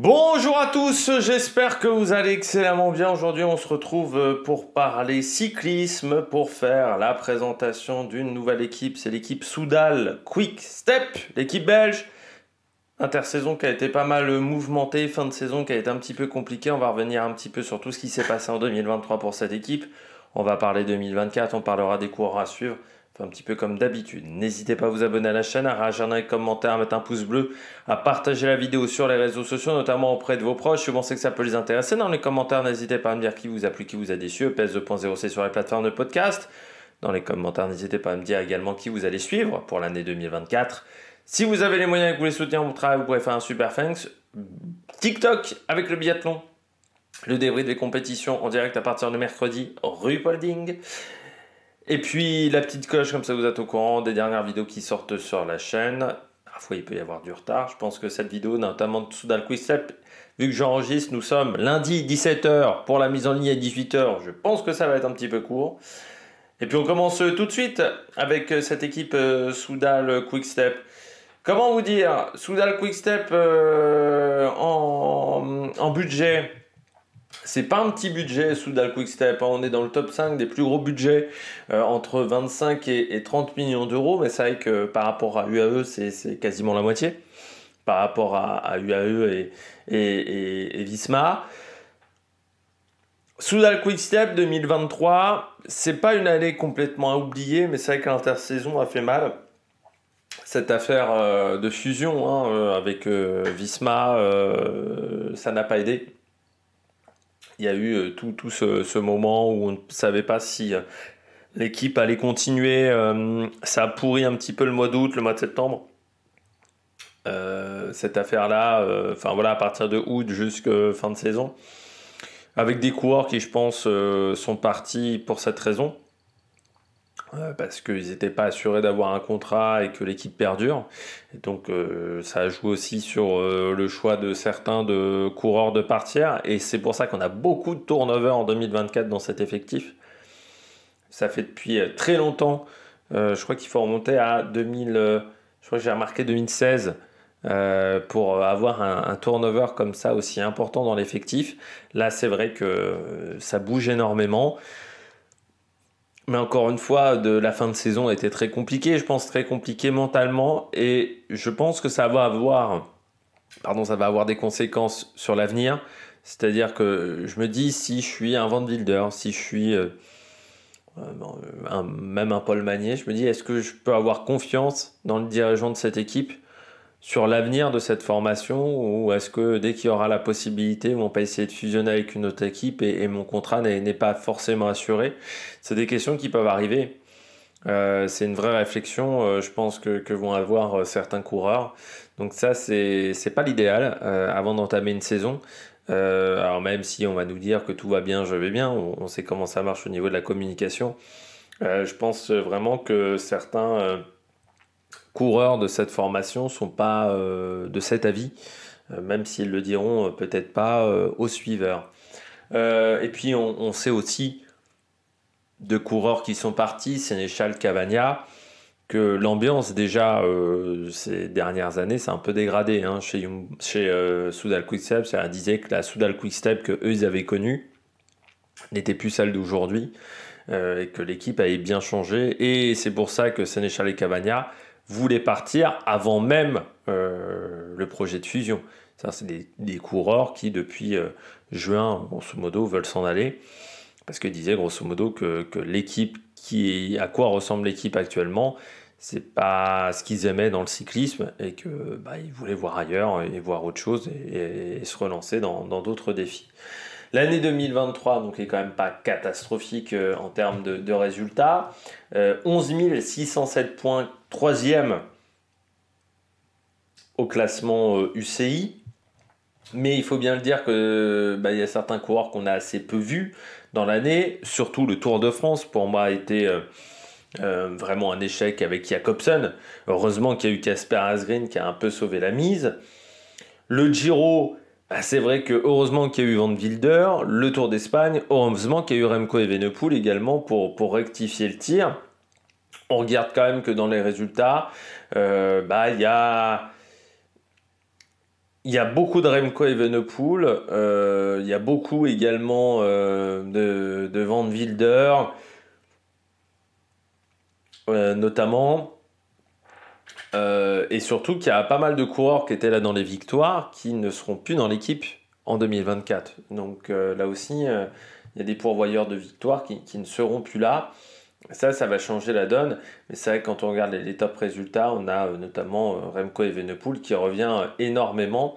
Bonjour à tous, j'espère que vous allez excellemment bien. Aujourd'hui, on se retrouve euh, pour parler cyclisme, pour faire la présentation d'une nouvelle équipe. C'est l'équipe Soudal Quick Step, l'équipe belge. Intersaison qui a été pas mal mouvementée, fin de saison qui a été un petit peu compliquée. On va revenir un petit peu sur tout ce qui s'est passé en 2023 pour cette équipe. On va parler 2024, on parlera des coureurs à suivre un petit peu comme d'habitude. N'hésitez pas à vous abonner à la chaîne, à rajouter dans les commentaires, à mettre un pouce bleu, à partager la vidéo sur les réseaux sociaux, notamment auprès de vos proches. Je pensez que ça peut les intéresser. Dans les commentaires, n'hésitez pas à me dire qui vous a plu, qui vous a déçu. E PS2.0C sur les plateformes de podcast. Dans les commentaires, n'hésitez pas à me dire également qui vous allez suivre pour l'année 2024. Si vous avez les moyens et que vous voulez soutenir mon travail, vous pouvez faire un super thanks. TikTok avec le biathlon. Le débris des compétitions en direct à partir de mercredi, rue Paulding. Et puis la petite coche comme ça vous êtes au courant des dernières vidéos qui sortent sur la chaîne. Parfois il peut y avoir du retard. Je pense que cette vidéo, notamment de Soudal Step, vu que j'enregistre, nous sommes lundi 17h pour la mise en ligne à 18h. Je pense que ça va être un petit peu court. Et puis on commence tout de suite avec euh, cette équipe euh, Soudal Soudal Quickstep. Comment vous dire Soudal Quickstep Step euh, en budget c'est pas un petit budget, Soudal Quick-Step. Hein. On est dans le top 5 des plus gros budgets, euh, entre 25 et, 30 millions d'euros. Mais c'est vrai que par rapport à UAE, c'est quasiment la moitié. Par rapport à, UAE et, Visma. Soudal Quickstep 2023, c'est pas une année complètement à oublier. mais c'est vrai que l'intersaison a fait mal. Cette affaire euh, de fusion hein, euh, avec Visma, ça n'a pas aidé il y a eu euh, tout, ce, moment où on ne savait pas si euh, l'équipe allait continuer. Euh, ça a pourri un petit peu le mois d'août, le mois de septembre. cette affaire-là, enfin voilà, à partir de août jusqu'à fin de saison, avec des coureurs qui, je pense, sont partis pour cette raison. Euh, parce qu'ils n'étaient pas assurés d'avoir un contrat et que l'équipe perdure. donc euh, ça joue aussi sur euh, le choix de certains de coureurs de partir. Et c'est pour ça qu'on a beaucoup de turnover en 2024 dans cet effectif. Ça fait depuis très longtemps. je crois qu'il faut remonter à 2000. je crois que j'ai remarqué 2016. pour avoir un, turnover comme ça aussi important dans l'effectif. Là, c'est vrai que ça bouge énormément. Mais encore une fois, de la fin de saison a été très compliquée, je pense très compliquée mentalement, et je pense que ça va avoir, pardon, ça va avoir des conséquences sur l'avenir. C'est-à-dire que je me dis, si je suis un Van Wilder, si je suis euh, même un Paul Manier, je me dis, est-ce que je peux avoir confiance dans le dirigeant de cette équipe sur l'avenir de cette formation ou est-ce que dès qu'il y aura la possibilité, on va essayer de fusionner avec une autre équipe et, mon contrat n'est pas forcément assuré C'est des questions qui peuvent arriver. Euh, c'est une vraie réflexion, euh, je pense, que, vont avoir euh, certains coureurs. Donc ça, c'est pas l'idéal avant d'entamer une saison. alors même si on va nous dire que tout va bien, je vais bien, on sait comment ça marche au niveau de la communication. je pense vraiment que certains coureurs de cette formation sont pas euh, de cet avis, euh, même s'ils le diront euh, peut-être pas aux suiveurs. et puis on, sait aussi de coureurs qui sont partis, Sénéchal, Cavagna, que l'ambiance déjà ces dernières années s'est un peu dégradée hein. chez, chez euh, Soudal Quickstep. Ça disait que la Soudal Quickstep que eux avaient connue n'était plus celle d'aujourd'hui et que l'équipe avait bien changé. Et c'est pour ça que Sénéchal et Cavagna voulaient partir avant même euh, le projet de fusion. c'est des, coureurs qui, depuis euh, juin, grosso modo, veulent s'en aller. Parce qu'ils disaient, grosso modo, que, l'équipe qui à quoi ressemble l'équipe actuellement, c'est pas ce qu'ils aimaient dans le cyclisme et que bah, voulaient voir ailleurs et voir autre chose et se relancer dans d'autres défis. L'année 2023, donc, est quand même pas catastrophique euh, en termes de, résultats. Euh, 11 607 points, troisième au classement UCI. Euh, Mais il faut bien le dire qu'il bah, y a certains coureurs qu'on a assez peu vus dans l'année, surtout le Tour de France pour moi a été euh, vraiment un échec avec Jacobsen. Heureusement qu'il y a eu Casper Asgreen qui a un peu sauvé la mise. Le Giro ah, c'est vrai que heureusement qu'il y a eu Van Wilder, le Tour d'Espagne, heureusement qu'il y a eu Remco Evenepoel également pour, rectifier le tir. On regarde quand même que dans les résultats, euh, bah, il y a... y a beaucoup de Remco Evenepoel, euh, il y a beaucoup également euh, de, de Van Wilder, euh, notamment. Euh, et surtout qu'il y a pas mal de coureurs qui étaient là dans les victoires qui ne seront plus dans l'équipe en 2024. Donc euh, là aussi, euh, il y a des pourvoyeurs de victoires qui, ne seront plus là. Ça, ça va changer la donne. Mais c'est vrai que quand on regarde les, les top résultats, on a notamment Remco et Evenepoel qui revient énormément.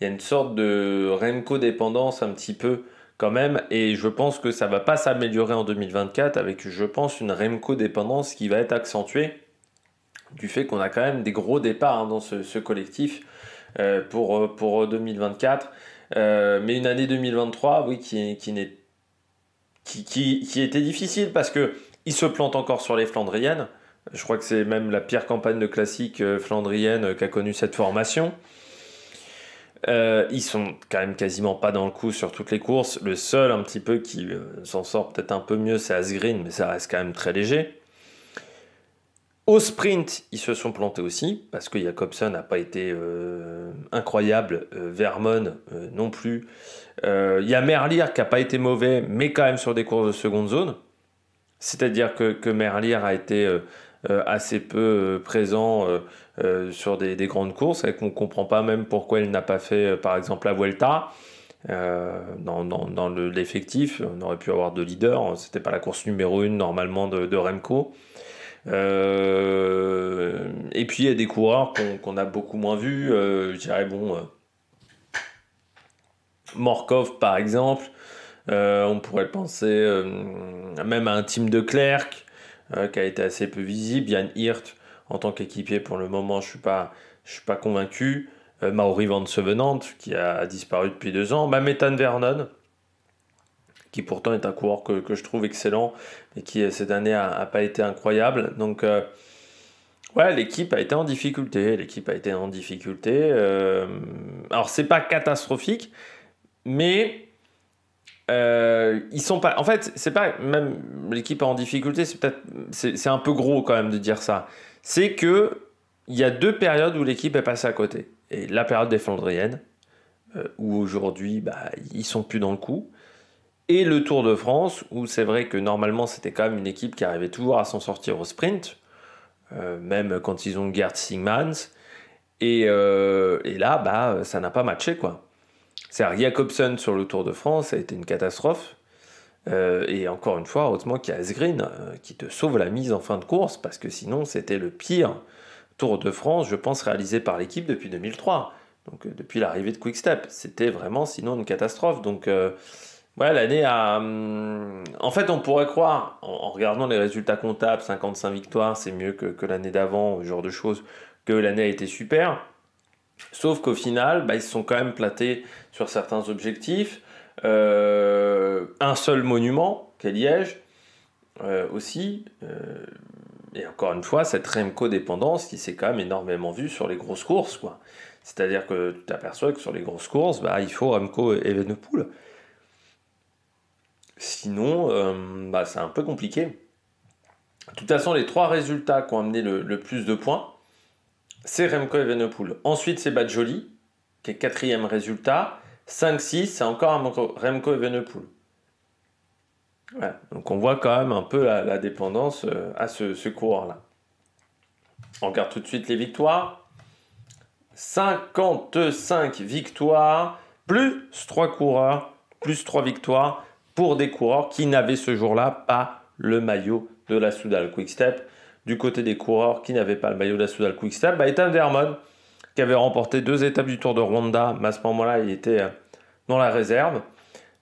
Il y a une sorte de Remco dépendance un petit peu quand même. Et je pense que ça va pas s'améliorer en 2024 avec, je pense, une Remco dépendance qui va être accentuée du fait qu'on a quand même des gros départs hein, dans ce, collectif euh, pour, euh, pour 2024. Euh, mais une année 2023, oui, qui, n'est, qui, était difficile parce que se plante encore sur les Flandriennes. Je crois que c'est même la pire campagne de classique flandrienne qu'a connue cette formation. Euh, ils sont quand même quasiment pas dans le coup sur toutes les courses. Le seul un petit peu qui s'en sort peut-être un peu mieux, c'est Asgreen, mais ça reste quand même très léger. Au sprint, ils se sont plantés aussi, parce que Jacobson n'a pas été euh, incroyable, euh, Vermon euh, non plus. Il y a Merlier qui n'a pas été mauvais, mais quand même sur des courses de seconde zone. C'est-à-dire que, que Merlier a été assez peu présent sur des, grandes courses, et qu'on ne comprend pas même pourquoi il n'a pas fait, par exemple, la Vuelta. dans, l'effectif. on aurait pu avoir deux leaders. Hein, c'était pas la course numéro une normalement de Remco. Euh, et puis il y a des coureurs qu'on a beaucoup moins vus. Euh, je dirais, bon, euh, Morkov par exemple. on pourrait penser même à un team de Clerc qui a été assez peu visible. Yann Hirt en tant qu'équipier pour le moment, je ne suis, pas, suis pas convaincu. Maori Van Sevenant qui a disparu depuis deux ans. Methan Vernon qui pourtant est un coureur que, que je trouve excellent et qui euh, cette année n'a pas été incroyable. Donc euh, ouais, l'équipe a été en difficulté. L'équipe a été en difficulté. Euh, alors c'est pas catastrophique, mais euh, ils sont pas. En fait, c'est pas même l'équipe en difficulté. C'est peut-être c'est un peu gros quand même de dire ça. C'est que il y a deux périodes où l'équipe est passée à côté. Et la période des Flandriennes, euh, où aujourd'hui bah, ils sont plus dans le coup, et le Tour de France, où c'est vrai que normalement c'était quand même une équipe qui arrivait toujours à s'en sortir au sprint, euh, même quand ils ont Gerd Singmans. Euh, et, là, bah, ça n'a pas matché. quoi. C'est-à-dire Jacobsen sur le Tour de France, ça a été une catastrophe. Euh, et encore une fois, autrement qu'il y a Asgreen qui te sauve la mise en fin de course, parce que sinon c'était le pire Tour de France, je pense, réalisé par l'équipe depuis 2003. Donc depuis l'arrivée de Quick Step, c'était vraiment sinon une catastrophe. Donc Ouais, l'année a. Hum, en fait, on pourrait croire, en regardant les résultats comptables, 55 victoires, c'est mieux que, que l'année d'avant, ce genre de choses, que l'année a été super. Sauf qu'au final, bah, ils se sont quand même platés sur certains objectifs. Euh, un seul monument, qu'est Liège, euh, aussi. Euh, et encore une fois, cette Remco-dépendance qui s'est quand même énormément vue sur les grosses courses. Quoi. C'est-à-dire que tu t'aperçois que sur les grosses courses, bah, il faut Remco et Sinon, euh, bah, c'est un peu compliqué. De toute façon, les trois résultats qui ont amené le, plus de points, c'est Remco Evenepoel. Ensuite, c'est Badjoli, qui est quatrième résultat. 5-6, c'est encore Remco Evenepoel. Voilà. Donc on voit quand même un peu la, dépendance euh, à ce, ce coureur-là. On regarde tout de suite les victoires. 55 victoires, plus 3 coureurs, plus 3 victoires pour des coureurs qui n'avaient ce jour-là pas le maillot de la Soudal Quickstep. Du côté des coureurs qui n'avaient pas le maillot de la Soudal Quickstep, bah, Ethan vermon qui avait remporté deux étapes du Tour de Rwanda, mais à ce moment-là, il était euh, dans la réserve.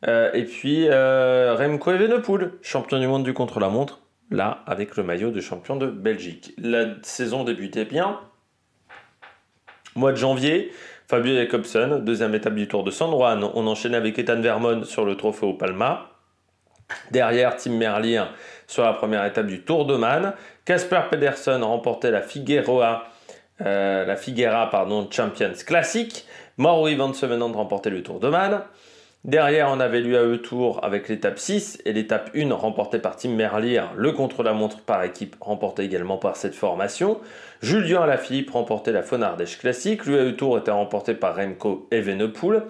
Euh, et puis euh, Remco Evenepoel, champion du monde du contre-la-montre, là avec le maillot de champion de Belgique. La saison débutait bien. Mois de janvier, Fabio Jacobson, deuxième étape du Tour de San Juan. On enchaîne avec Ethan Vermon sur le trophée au Palma. Derrière, Tim Merlier sur la première étape du Tour de Man. Casper Pedersen remportait la Figueroa, euh, la Figuera pardon, Champions Classic. Mauro Van Sevenant remportait le Tour de Man. Derrière, on avait l'UAE Tour avec l'étape 6 et l'étape 1 remportée par Tim Merlier, le contre-la-montre par équipe remporté également par cette formation. Julien Alaphilippe remportait la Fonardèche classique, l'UAE Tour était remporté par Remco Evenepoel.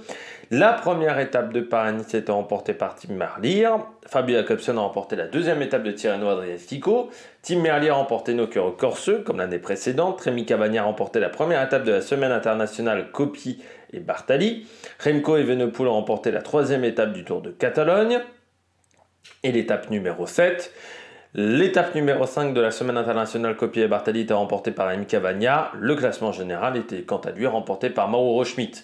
La première étape de paris était remportée par Tim Merlier, Fabio Jacobson a remporté la deuxième étape de Tirreno Adriatico, Tim Merlier a remporté cœurs Corseux comme l'année précédente, Rémi Cavagna a remporté la première étape de la semaine internationale Copie et Bartali. Remco Evenepoel a remporté la troisième étape du Tour de Catalogne et l'étape numéro 7. L'étape numéro 5 de la semaine internationale copiée Bartali était remportée par M. Cavagna. Le classement général était quant à lui remporté par Mauro Schmidt.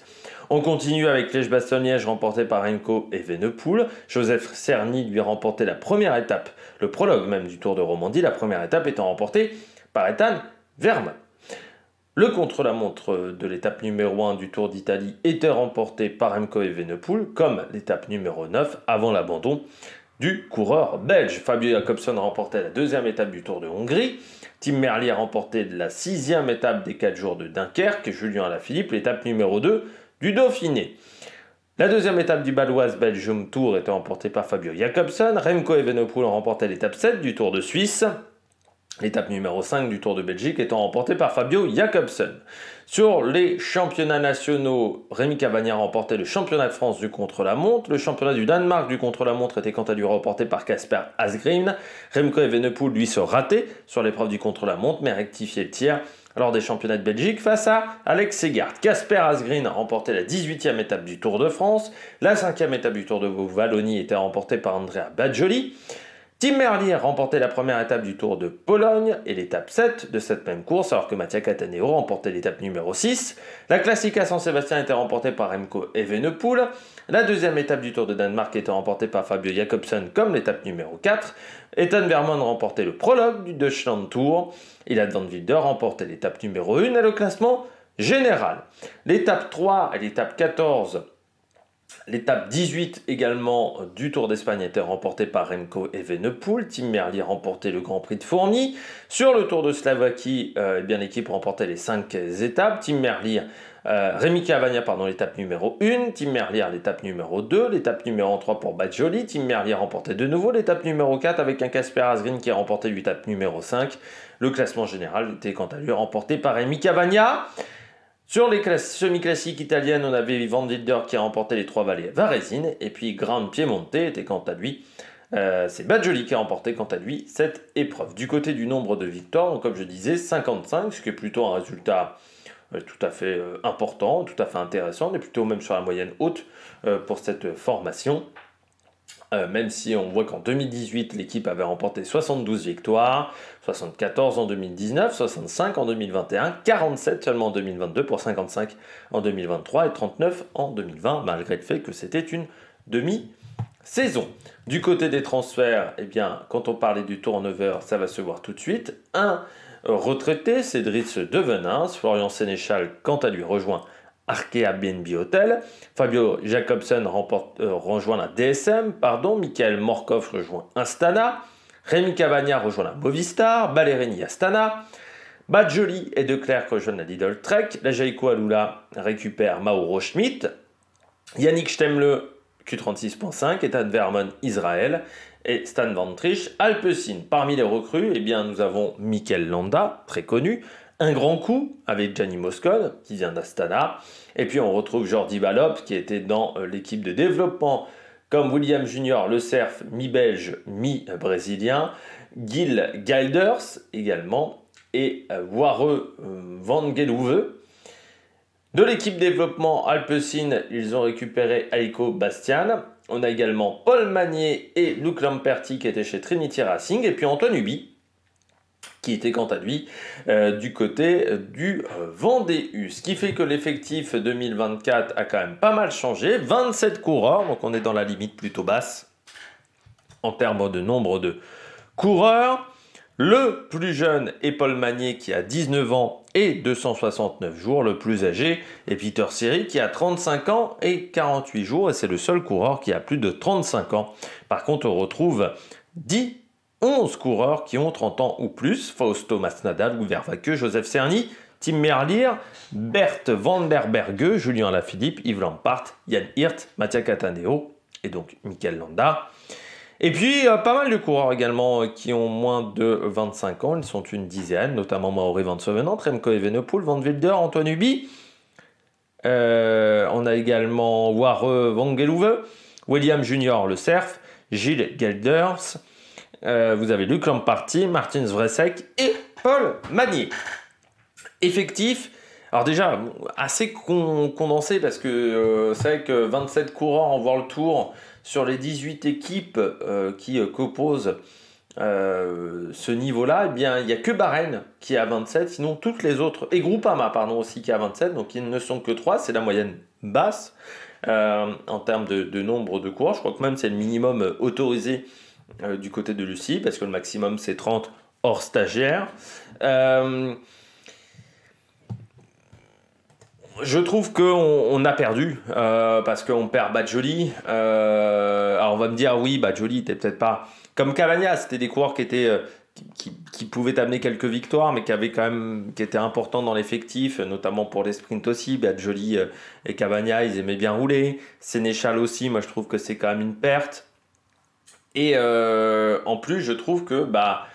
On continue avec Lège bastogne remporté par Remco et Venepoul. Joseph Cerny lui a remporté la première étape, le prologue même du Tour de Romandie, la première étape étant remportée par Ethan Verme. Le contre-la-montre de l'étape numéro 1 du Tour d'Italie était remporté par Remco Evenepoel, comme l'étape numéro 9 avant l'abandon du coureur belge. Fabio Jacobson remportait la deuxième étape du Tour de Hongrie. Tim Merlier a remporté la sixième étape des 4 jours de Dunkerque et Julien Alaphilippe l'étape numéro 2 du Dauphiné. La deuxième étape du Baloise Belgium Tour était remportée par Fabio Jacobson. Remco Evenepoel remportait l'étape 7 du Tour de Suisse. L'étape numéro 5 du Tour de Belgique étant remportée par Fabio Jacobsen. Sur les championnats nationaux, Rémi a remporté le championnat de France du contre-la-montre. Le championnat du Danemark du contre-la-montre était quant à lui remporté par Casper Asgreen. Remco Evenepoel, lui, se ratait sur l'épreuve du contre-la-montre, mais rectifiait le tiers lors des championnats de Belgique face à Alex Segard. Casper Asgreen a remporté la 18e étape du Tour de France. La 5e étape du Tour de Wallonie était remportée par Andrea Badjoli. Tim Merlier remportait la première étape du Tour de Pologne et l'étape 7 de cette même course, alors que Mattia Cataneo remportait l'étape numéro 6. La à saint sébastien était remportée par Remco Evenepoel. La deuxième étape du Tour de Danemark était remportée par Fabio Jakobsen comme l'étape numéro 4. Ethan Vermon remportait le prologue du Deutschland Tour. la Van Wilder remportait l'étape numéro 1 et le classement général. L'étape 3 et l'étape 14 L'étape 18 également euh, du Tour d'Espagne a été remportée par Remco Evenepoel. Tim Merlier remporté le Grand Prix de Fourni. Sur le Tour de Slovaquie, euh, eh bien l'équipe remportait les 5 étapes. Tim Merlier, euh, Rémi Cavagna, pardon, l'étape numéro 1. Tim Merlier, l'étape numéro 2. L'étape numéro 3 pour Badjoli. Tim Merlier remportait de nouveau l'étape numéro 4 avec un Casper Asgreen qui a remporté l'étape numéro 5. Le classement général était quant à lui remporté par Rémi Cavagna. Sur les semi-classiques italiennes, on avait Wilder qui a remporté les trois vallées Varesine, et puis Grand Piemonte était quant à lui. Euh, c'est Badjoli qui a remporté quant à lui cette épreuve. Du côté du nombre de victoires, comme je disais, 55, ce qui est plutôt un résultat euh, tout à fait euh, important, tout à fait intéressant, on est plutôt même sur la moyenne haute pour cette formation. Euh, même si on voit qu'en 2018, l'équipe avait remporté 72 victoires, 74 en 2019, 65 en 2021, 47 seulement en 2022 pour 55 en 2023 et 39 en 2020, malgré le fait que c'était une demi-saison. Du côté des transferts, eh bien, quand on parlait du turnover, ça va se voir tout de suite. Un retraité, Cédric Devenin, Florian Sénéchal, quant à lui, rejoint Arkea BNB Hotel. Fabio Jacobsen euh, rejoint la DSM, pardon. Michael Morkov rejoint Instana. Rémi Cavagna rejoint la Movistar. à Astana. Badjoli et De rejoint rejoignent la Lidl Trek. La Jaiko Alula récupère Mauro Schmidt. Yannick Stemle Q36.5, Ethan Vermon Israël et Stan Van Trich, Alpecin. Parmi les recrues, eh bien, nous avons Michael Landa, très connu, un grand coup avec Gianni Moscone, qui vient d'Astana. Et puis on retrouve Jordi Balop, qui était dans euh, l'équipe de développement, comme William Junior, le Cerf, mi-belge, mi-brésilien. Gil Gilders également, et euh, Wouter euh, Van Gelouve. De l'équipe développement Alpecin, ils ont récupéré Aiko Bastian. On a également Paul Magnier et Luc Lamperti qui étaient chez Trinity Racing. Et puis Antoine ubi qui était quant à lui euh, du côté du euh, Vendéus. Ce qui fait que l'effectif 2024 a quand même pas mal changé. 27 coureurs, donc on est dans la limite plutôt basse en termes de nombre de coureurs. Le plus jeune est Paul Magnier qui a 19 ans et 269 jours, le plus âgé est Peter Siri qui a 35 ans et 48 jours et c'est le seul coureur qui a plus de 35 ans. Par contre, on retrouve 10 11 coureurs qui ont 30 ans ou plus, Fausto Masnadal, Louis Vervaqueux, Joseph Cerny, Tim Merlier, Bert van der Berge, Julien Lafilippe, Yves Lampart, Yann Hirt, Mathias Cataneo et donc Michael Landa. Et puis euh, pas mal de coureurs également euh, qui ont moins de 25 ans, ils sont une dizaine, notamment Maori Van Sovenant, Remco Evenepoel, Van Wilder, Antoine ubi. Euh, on a également Ware Van William Junior le Cerf, Gilles Gelders, euh, vous avez Luc Lamparty, Martin Vresek et Paul Magnier. Effectif, alors déjà, assez condensé parce que euh, c'est vrai que 27 courants en le Tour sur les 18 équipes euh, qui composent ce niveau-là, eh bien, il n'y a que Bahreïn qui a 27, sinon toutes les autres, et Groupama, pardon, aussi qui a 27, donc ils ne sont que 3, c'est la moyenne basse en termes de, de, nombre de coureurs. Je crois que même c'est le minimum autorisé euh, du côté de Lucie, parce que le maximum c'est 30 hors stagiaire. Euh, je trouve qu'on on a perdu euh, parce qu'on perd Badjoli. alors on va me dire oui, Badjoli était peut-être pas comme Cavagna, c'était des coureurs qui étaient qui, pouvaient amener quelques victoires, mais qui avaient quand même qui étaient importants dans l'effectif, notamment pour les sprints aussi. Badjoli et Cavagna, ils aimaient bien rouler. Sénéchal aussi, moi je trouve que c'est quand même une perte. Et euh, en plus, je trouve que, bah,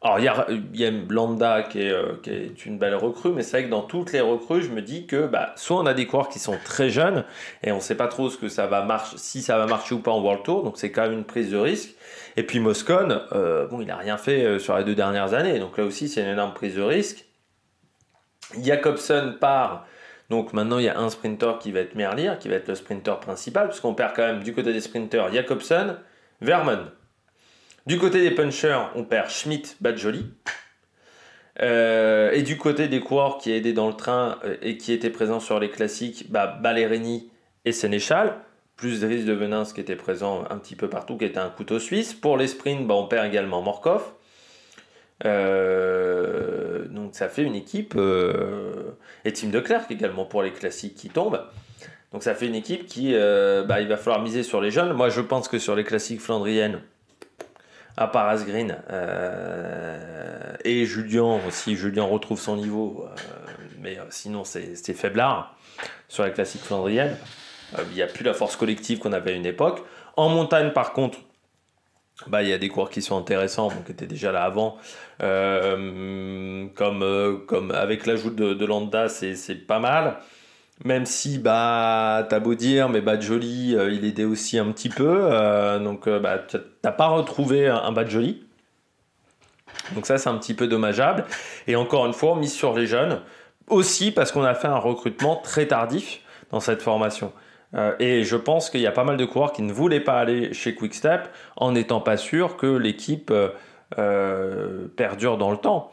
alors il y, y a, Blanda qui est, euh, qui est, une belle recrue, mais c'est vrai que dans toutes les recrues, je me dis que, bah, soit on a des coureurs qui sont très jeunes et on ne sait pas trop ce que ça va marcher, si ça va marcher ou pas en World Tour, donc c'est quand même une prise de risque. Et puis Moscone, euh, bon, il n'a rien fait sur les deux dernières années, donc là aussi c'est une énorme prise de risque. Jacobson part. Donc maintenant, il y a un sprinter qui va être Merlier, qui va être le sprinter principal, puisqu'on perd quand même du côté des sprinters Jacobson, Verman. Du côté des punchers, on perd Schmidt, Badjoli. Euh, et du côté des coureurs qui aidé dans le train euh, et qui était présent sur les classiques, bah, Ballerini et Sénéchal, plus Dries de Venins qui était présent un petit peu partout, qui était un couteau suisse. Pour les sprints, bah, on perd également Morkov. Euh, donc ça fait une équipe et Tim de également pour les classiques qui tombent. Donc ça fait une équipe qui, euh, bah, il va falloir miser sur les jeunes. Moi, je pense que sur les classiques flandriennes, à part Asgreen euh, et Julien, aussi, Julien retrouve son niveau, euh, mais sinon c'est faiblard sur les classiques flandriennes. Il n'y a plus la force collective qu'on avait à une époque. En montagne, par contre, bah, il y a des cours qui sont intéressants, qui étaient déjà là avant. comme, avec l'ajout de, de Landa, c'est pas mal. Même si bah t'as beau dire, mais bah joli, euh, il aidait aussi un petit peu, euh, donc euh, bah, t'as pas retrouvé un, bas de joli. Donc ça c'est un petit peu dommageable. Et encore une fois, on mise sur les jeunes aussi parce qu'on a fait un recrutement très tardif dans cette formation. et je pense qu'il y a pas mal de coureurs qui ne voulaient pas aller chez Quickstep en n'étant pas sûr que l'équipe perdure dans le temps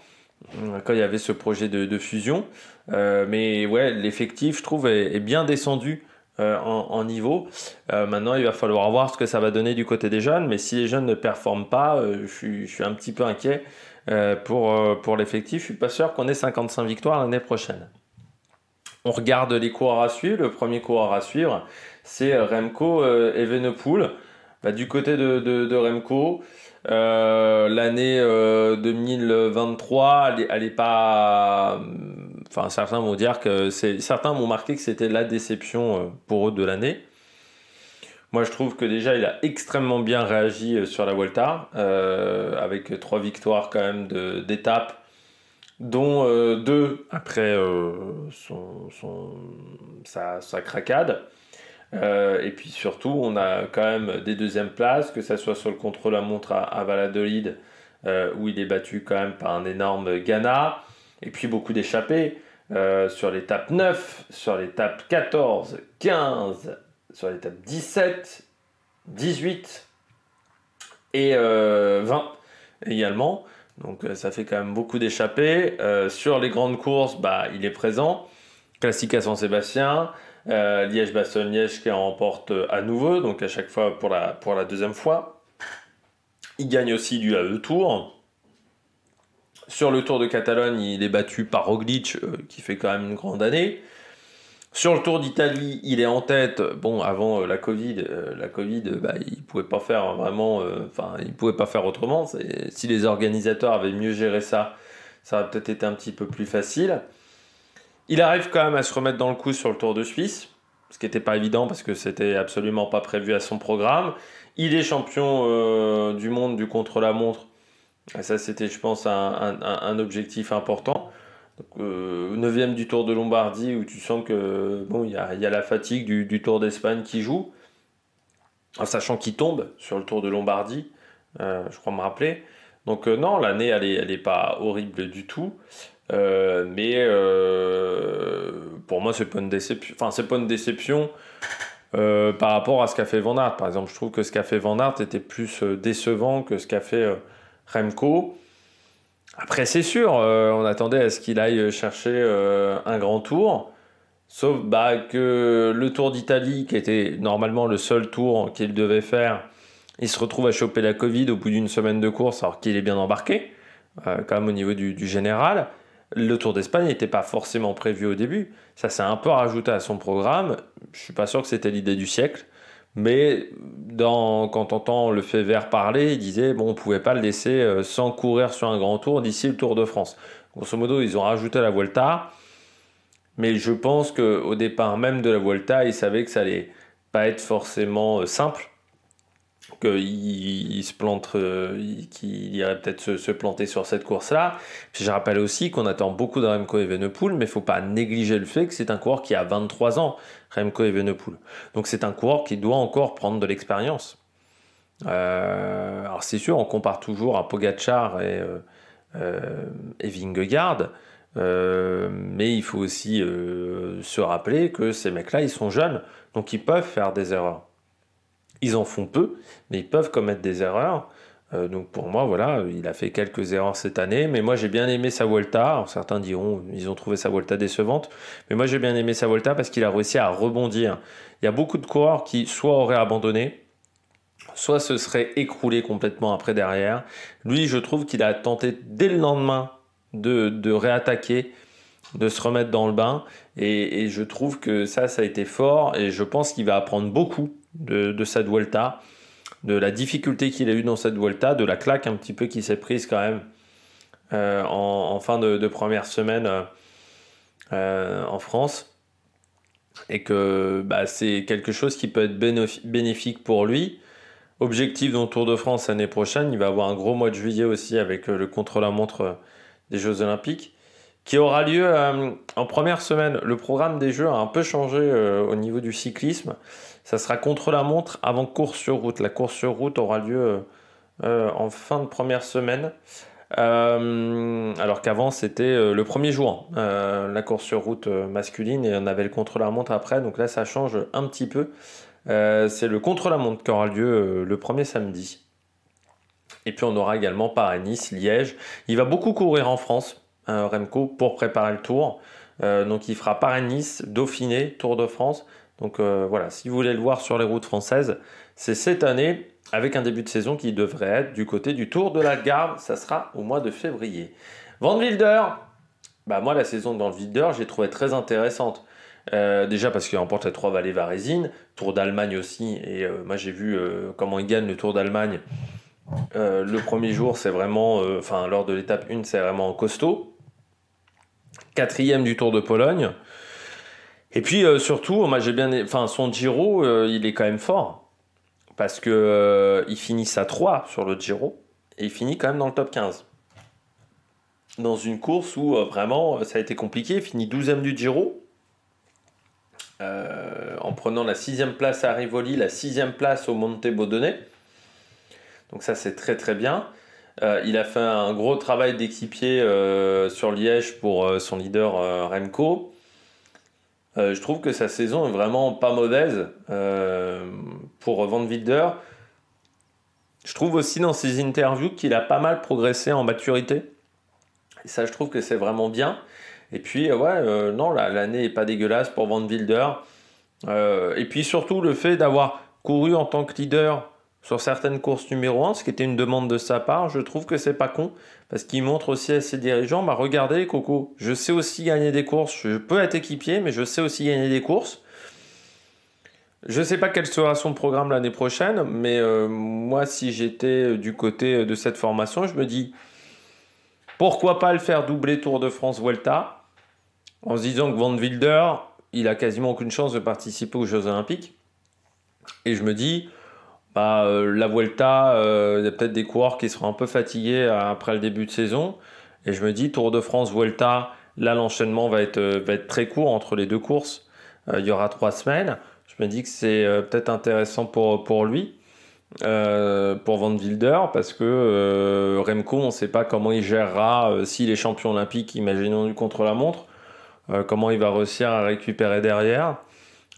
quand il y avait ce projet de, de fusion. Euh, mais ouais, l'effectif, je trouve, est, bien descendu euh, en, niveau. Euh, maintenant, il va falloir voir ce que ça va donner du côté des jeunes. Mais si les jeunes ne performent pas, je suis, je, suis, un petit peu inquiet pour, pour l'effectif. Je suis pas sûr qu'on ait 55 victoires l'année prochaine. On regarde les coureurs à suivre. Le premier coureur à suivre, c'est Remco Evenepoel. Bah, du côté de, de, de Remco, euh, l'année 2023, euh, elle pas. Enfin, certains vont dire que c'est. Certains m'ont marqué que c'était la déception euh, pour eux de l'année. Moi, je trouve que déjà, il a extrêmement bien réagi sur la Volta, avec trois victoires quand même d'étapes, dont deux après son, son, sa, cracade euh, et puis surtout, on a quand même des deuxièmes places, que ce soit sur le contrôle à montre à, Valladolid, euh, où il est battu quand même par un énorme Ghana, et puis beaucoup d'échappées euh, sur l'étape 9, sur l'étape 14, 15, sur l'étape 17, 18 et 20 également. Donc ça fait quand même beaucoup d'échappées. sur les grandes courses, bah, il est présent. Classique à San Sébastien, euh, Liège-Bastogne-Liège qui remporte euh, à nouveau, donc à chaque fois pour la, deuxième fois. Il gagne aussi du AE Tour. Sur le Tour de Catalogne, il est battu par Roglic, euh, qui fait quand même une grande année. Sur le Tour d'Italie, il est en tête. Bon, avant la Covid, la Covid, bah, il pouvait pas faire vraiment, il pouvait pas faire autrement. Si les organisateurs avaient mieux géré ça, ça aurait peut-être été un petit peu plus facile. Il arrive quand même à se remettre dans le coup sur le Tour de Suisse, ce qui n'était pas évident parce que c'était absolument pas prévu à son programme. Il est champion euh, du monde du contre-la-montre. Ça, c'était, je pense, un, objectif important. Euh, neuvième 9 du Tour de Lombardie, où tu sens que bon, il y a, la fatigue du, Tour d'Espagne qui joue, en sachant qu'il tombe sur le Tour de Lombardie, euh, je crois me rappeler. Donc, non, l'année, elle n'est elle est pas horrible du tout. Euh, mais euh, pour moi, c'est pas une déception. c'est pas une déception euh, par rapport à ce qu'a fait Van Aert. Par exemple, je trouve que ce qu'a fait Van Aert était plus décevant que ce qu'a fait Remco. Après, c'est sûr, on attendait à ce qu'il aille chercher un grand tour. Sauf bah, que le Tour d'Italie, qui était normalement le seul tour qu'il devait faire, il se retrouve à choper la Covid au bout d'une semaine de course alors qu'il est bien embarqué, quand même au niveau du général. Le Tour d'Espagne n'était pas forcément prévu au début. Ça s'est un peu rajouté à son programme. Je suis pas sûr que c'était l'idée du siècle. Mais quand on entend le fait vert parler, il disait bon, on pouvait pas le laisser euh, sans courir sur un grand tour d'ici le Tour de France. Grosso modo, ils ont rajouté la Volta, Mais je pense qu'au départ même de la Volta, ils savaient que ça allait pas être forcément euh, simple qu'il se plante, euh, qu'il irait peut-être se, planter sur cette course-là. je rappelle aussi qu'on attend beaucoup de Remco Evenepoel, mais il ne faut pas négliger le fait que c'est un coureur qui a 23 ans, Remco Evenepoel. Donc c'est un coureur qui doit encore prendre de l'expérience. Euh, alors c'est sûr, on compare toujours à Pogachar et, euh, euh, mais il faut aussi se rappeler que ces mecs-là, ils sont jeunes, donc ils peuvent faire des erreurs. Ils en font peu, mais ils peuvent commettre des erreurs. Euh, donc pour moi, voilà, il a fait quelques erreurs cette année, mais moi j'ai bien aimé sa Volta. certains diront, ils ont trouvé sa Volta décevante, mais moi j'ai bien aimé sa Volta parce qu'il a réussi à rebondir. Il y a beaucoup de coureurs qui soit auraient abandonné, soit se seraient écroulés complètement après derrière. Lui, je trouve qu'il a tenté dès le lendemain de, réattaquer de se remettre dans le bain. et, je trouve que ça, ça a été fort. Et je pense qu'il va apprendre beaucoup de, cette Vuelta, de la difficulté qu'il a eue dans cette Vuelta, de la claque un petit peu qui s'est prise quand même euh, en, fin de, première semaine euh, euh, en France. Et que bah, c'est quelque chose qui peut être bénéfique pour lui. Objectif dans Tour de France l'année prochaine, il va avoir un gros mois de juillet aussi avec le contre-la-montre des Jeux Olympiques qui aura lieu en première semaine. Le programme des Jeux a un peu changé au niveau du cyclisme. Ça sera contre la montre avant course sur route. La course sur route aura lieu euh, en fin de première semaine. Euh, alors qu'avant c'était euh, le 1er juin, hein. la course sur route masculine et on avait le contre la montre après. Donc là ça change un petit peu. C'est le contre la montre qui aura lieu le premier samedi. Et puis on aura également Paris-Nice, Liège. Il va beaucoup courir en France, hein, Remco, pour préparer le tour. donc il fera Paris-Nice, Dauphiné, Tour de France. Donc euh, voilà, si vous voulez le voir sur les routes françaises, c'est cette année avec un début de saison qui devrait être du côté du Tour de la Garde. Ça sera au mois de février. Van Wilder, bah moi la saison de Van Wilder, j'ai trouvé très intéressante. Euh, déjà parce qu'il remporte les trois vallées varésines, Tour d'Allemagne aussi, et euh, moi j'ai vu comment il gagne le Tour d'Allemagne. le premier jour, c'est vraiment, enfin lors de l'étape 1, c'est vraiment costaud. Quatrième du Tour de Pologne, et puis euh, surtout, bien, enfin son Giro, euh, il est quand même fort parce que euh, il finit à 3 sur le Giro et il finit quand même dans le top 15. Dans une course où vraiment ça a été compliqué, il finit 12e du Giro en prenant la 6 ème place à Rivoli, la 6 ème place au Monte Bodonnet. Donc ça c'est très très bien. il a fait un gros travail d'équipier sur Liège pour son leader Remco. Euh, je trouve que sa saison est vraiment pas mauvaise euh, pour Van Wilder. Je trouve aussi dans ses interviews qu'il a pas mal progressé en maturité. Et ça, je trouve que c'est vraiment bien. Et puis, euh, ouais, non, l'année est pas dégueulasse pour Van Wilder. et puis surtout, le fait d'avoir couru en tant que leader sur certaines courses numéro 1, ce qui était une demande de sa part, je trouve que c'est pas con, parce qu'il montre aussi à ses dirigeants, bah regardez Coco, je sais aussi gagner des courses, je peux être équipier, mais je sais aussi gagner des courses. Je sais pas quel sera son programme l'année prochaine, mais euh, moi si j'étais euh, du côté euh, de cette formation, je me dis pourquoi pas le faire doubler Tour de France Vuelta, en se disant que Van Wilder, il a quasiment aucune chance de participer aux Jeux Olympiques. Et je me dis, bah, euh, la Vuelta, euh, il y a peut-être des coureurs qui seront un peu fatigués euh, après le début de saison. Et je me dis, Tour de France, Vuelta, là, l'enchaînement va être, très court entre les deux courses. il y aura trois semaines. Je me dis que c'est peut-être intéressant pour, lui, pour Van Wilder, parce que Remco, on ne sait pas comment il gérera, s'il si est champion olympique, imaginons du contre-la-montre, comment il va réussir à récupérer derrière.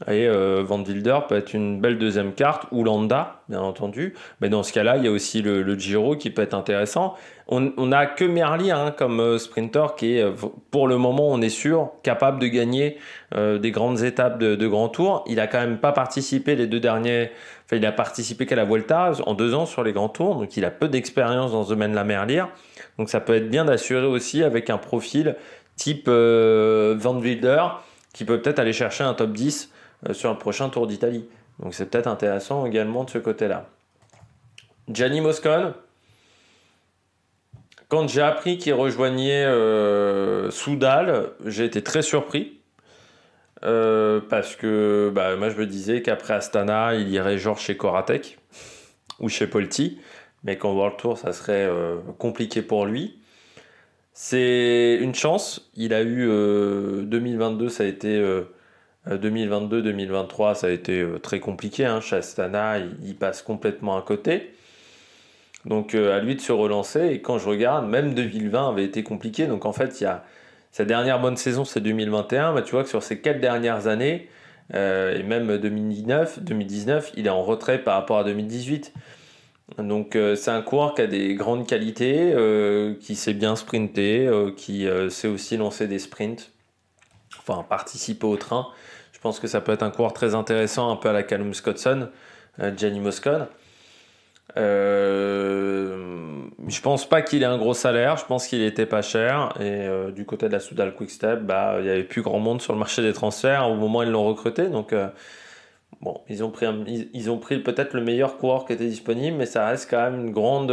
Et euh, Van Wilder peut être une belle deuxième carte, ou Landa, bien entendu. Mais dans ce cas-là, il y a aussi le, Giro qui peut être intéressant. On n'a que Merli hein, comme euh, sprinter qui est, euh, pour le moment, on est sûr, capable de gagner des grandes étapes de, de grands tours. Il n'a quand même pas participé les deux derniers. Enfin, il a participé qu'à la Volta en deux ans sur les grands tours, donc il a peu d'expérience dans ce domaine-là, Merlire. Donc ça peut être bien d'assurer aussi avec un profil type Van Wilder qui peut peut-être aller chercher un top 10 euh, sur un prochain Tour d'Italie. Donc c'est peut-être intéressant également de ce côté-là. Gianni Moscon, quand j'ai appris qu'il rejoignait euh, Soudal, j'ai été très surpris. Euh, parce que bah, moi je me disais qu'après Astana, il irait genre chez Koratek ou chez Polti, mais qu'en World Tour, ça serait compliqué pour lui. C'est une chance. Il a eu 2022, ça a été 2022-2023, euh, ça a été euh, très compliqué. Hein. Chastana, il, passe complètement à côté. Donc euh, à lui de se relancer. Et quand je regarde, même 2020 avait été compliqué. Donc en fait, il y a sa dernière bonne saison, c'est 2021. Bah, tu vois que sur ces quatre dernières années, et même 2019, 2019, il est en retrait par rapport à 2018. Donc c'est un coureur qui a des grandes qualités, qui sait bien sprinter, qui sait aussi lancer des sprints enfin, participer au train. Je pense que ça peut être un coureur très intéressant, un peu à la Callum Scottson, Jenny euh, Moscone. Euh, je pense pas qu'il ait un gros salaire, je pense qu'il était pas cher. Et euh, du côté de la Soudal Quickstep, bah, il y avait plus grand monde sur le marché des transferts au moment où ils l'ont recruté. Donc, bon, ils ont pris, ils, ont pris peut-être le meilleur coureur qui était disponible, mais ça reste quand même une grande.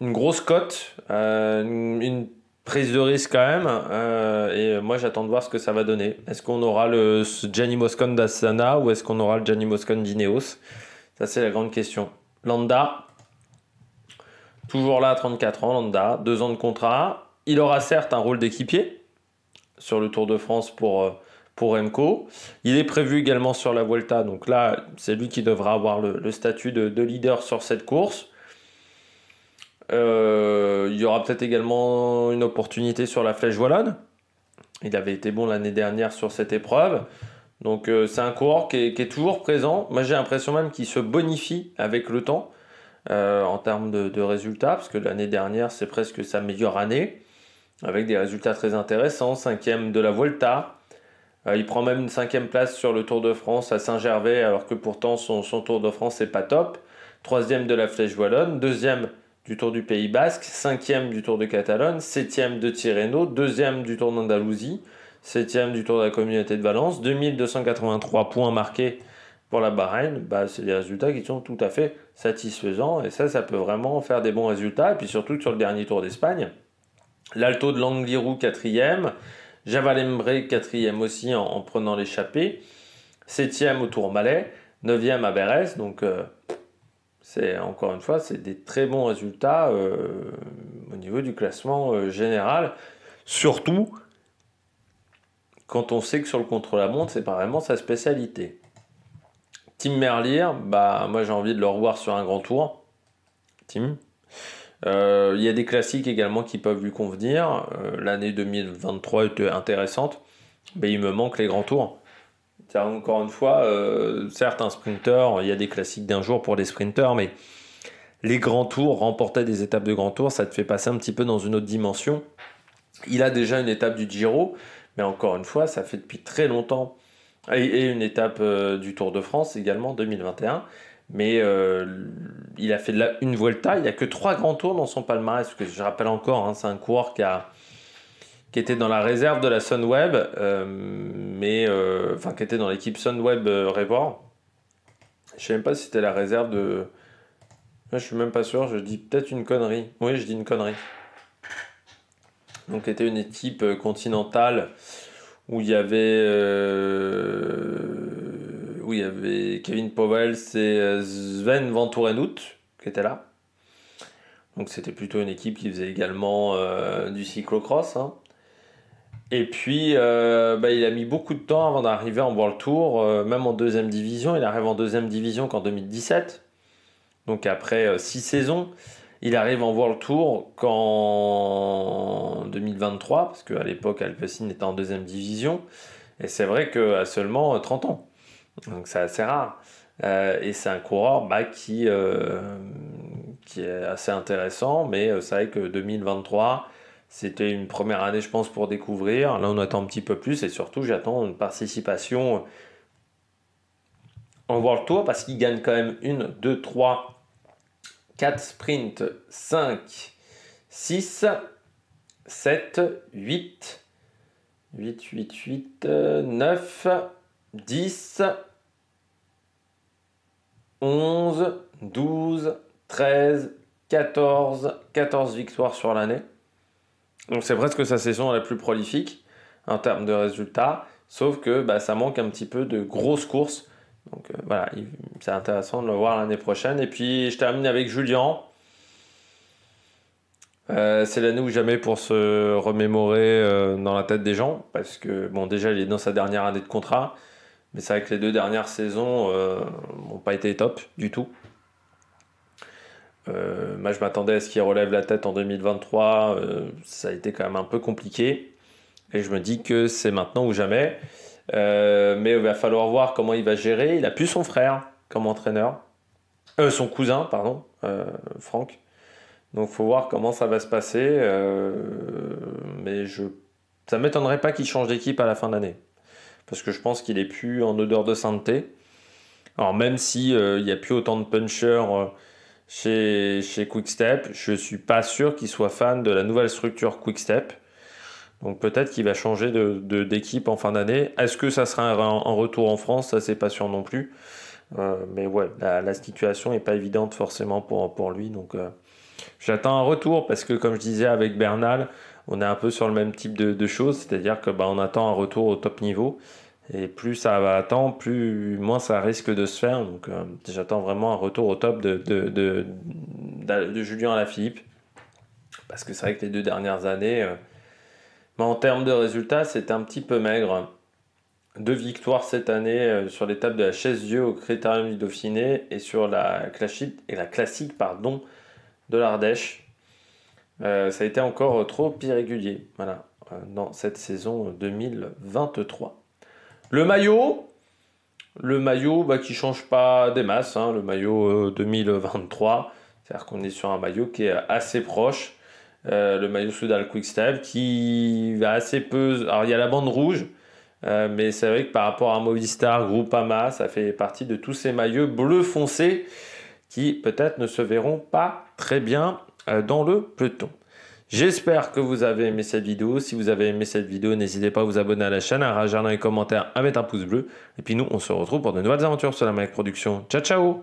une grosse cote, une, une prise de risque quand même. Euh, et moi, j'attends de voir ce que ça va donner. Est-ce qu'on aura le Gianni Moscon d'Asana ou est-ce qu'on aura le Gianni Moscon d'Ineos Ça, c'est la grande question. Landa, toujours là 34 ans, Landa, deux ans de contrat. Il aura certes un rôle d'équipier sur le Tour de France pour, euh, pour Emco. Il est prévu également sur la Vuelta. Donc là, c'est lui qui devra avoir le, statut de leader sur cette course. Euh, il y aura peut-être également une opportunité sur la flèche wallonne. Il avait été bon l'année dernière sur cette épreuve. Donc euh, c'est un coureur qui est, toujours présent. Moi j'ai l'impression même qu'il se bonifie avec le temps euh, en termes de, résultats, parce que l'année dernière c'est presque sa meilleure année, avec des résultats très intéressants. Cinquième de la Volta. il prend même une cinquième place sur le Tour de France à Saint-Gervais, alors que pourtant son, son Tour de France n'est pas top. Troisième de la Flèche Wallonne. Deuxième du Tour du Pays Basque, cinquième du Tour de Catalogne, septième de Tirreno, deuxième du Tour d'Andalousie, septième du Tour de la Communauté de Valence, 2283 points marqués pour la Bahreïn, bah, c'est des résultats qui sont tout à fait satisfaisants. Et ça, ça peut vraiment faire des bons résultats. Et puis surtout sur le dernier Tour d'Espagne, l'Alto de Langlirou, quatrième. Javalembre, quatrième aussi en, prenant l'échappée. Septième au Tour Malais. Neuvième à Bérès. Donc, euh, c'est encore une fois, c'est des très bons résultats euh, au niveau du classement euh, général. Surtout quand on sait que sur le contre-la-montre, c'est pas vraiment sa spécialité. Tim Merlier, bah moi j'ai envie de le revoir sur un grand tour. Tim. Euh, il y a des classiques également qui peuvent lui convenir. L'année 2023 était intéressante, mais il me manque les grands tours encore une fois, euh, certes, un sprinter, il y a des classiques d'un jour pour les sprinters, mais les grands tours, remporter des étapes de grands tours, ça te fait passer un petit peu dans une autre dimension. Il a déjà une étape du Giro, mais encore une fois, ça fait depuis très longtemps. Et, une étape euh, du Tour de France également, 2021. Mais euh, il a fait de une volta, il n'y a que trois grands tours dans son palmarès. Que je rappelle encore, hein, c'est un coureur qui a qui était dans la réserve de la Sunweb, euh, mais euh, enfin qui était dans l'équipe Sunweb euh, Report. Je sais même pas si c'était la réserve de. Je suis même pas sûr. Je dis peut-être une connerie. Oui, je dis une connerie. Donc, était une équipe continentale où il y avait où il y avait Kevin Powell, c'est Sven Ventourenout qui était là. Donc c'était plutôt une équipe qui faisait également du cyclocross. Hein. Et puis, euh, bah, il a mis beaucoup de temps avant d'arriver en World Tour, euh, même en deuxième division. Il arrive en deuxième division qu'en 2017, donc après euh, six saisons. Il arrive en World Tour qu'en 2023, parce qu'à l'époque, Alpecin était en deuxième division. Et c'est vrai qu'à seulement 30 ans. Donc c'est assez rare. et c'est un coureur bah, qui, qui est assez intéressant, mais c'est vrai que 2023 c'était une première année, je pense, pour découvrir. Là, on attend un petit peu plus et surtout, j'attends une participation en World Tour parce qu'il gagne quand même une, 2, 3, 4 sprints, 5, 6, 7, 8, 8, 8, 8, 9, 10, 11, 12, 13, 14, 14 victoires sur l'année. Donc c'est presque sa saison la plus prolifique en termes de résultats, sauf que bah, ça manque un petit peu de grosses courses. Donc euh, voilà, c'est intéressant de le voir l'année prochaine. Et puis je termine avec Julian. Euh, c'est l'année où jamais pour se remémorer euh, dans la tête des gens, parce que bon déjà il est dans sa dernière année de contrat, mais c'est vrai que les deux dernières saisons n'ont pas été top du tout. Euh, moi, je m'attendais à ce qu'il relève la tête en 2023. Euh, ça a été quand même un peu compliqué. Et je me dis que c'est maintenant ou jamais. Euh, mais il va falloir voir comment il va gérer. Il a plus son frère comme entraîneur. son cousin, pardon, Franck. Donc il faut voir comment ça va se passer. mais je... ça ne m'étonnerait pas qu'il change d'équipe à la fin de l'année. Parce que je pense qu'il est plus en odeur de sainteté. Alors même s'il n'y a plus autant de punchers chez, Quickstep. Je ne suis pas sûr qu'il soit fan de la nouvelle structure Quickstep. Donc peut-être qu'il va changer d'équipe de, en fin d'année. Est-ce que ça sera un, retour en France Ça, c'est pas sûr non plus. Euh, mais ouais, la, situation n'est pas évidente forcément pour, lui. Donc euh, j'attends un retour parce que, comme je disais avec Bernal, on est un peu sur le même type de, choses. C'est-à-dire qu'on bah, attend un retour au top niveau. Et plus ça va attendre, plus moins ça risque de se faire. Donc euh, j'attends vraiment un retour au top de, de, Julien à Parce que c'est vrai que les deux dernières années, euh, bah, en termes de résultats, c'était un petit peu maigre. Deux victoires cette année euh, sur l'étape de la chaise Dieu au Critérium du Dauphiné et sur la classique, et la classique pardon, de l'Ardèche. ça a été encore trop irrégulier voilà, dans cette saison 2023. Le maillot, le maillot bah, qui change pas des masses, hein, le maillot 2023, euh, c'est-à-dire qu'on est sur un maillot qui est assez proche, euh, le maillot Soudal Quickstep qui va assez peu. Alors il y a la bande rouge, euh, mais c'est vrai que par rapport à Movistar, Groupama, ça fait partie de tous ces maillots bleu foncé qui peut-être ne se verront pas très bien dans le peloton. J'espère que vous avez aimé cette vidéo. Si vous avez aimé cette vidéo, n'hésitez pas à vous abonner à la chaîne, à rajouter un commentaire, à mettre un pouce bleu. Et puis nous, on se retrouve pour de nouvelles aventures sur la Mac Production. Ciao, ciao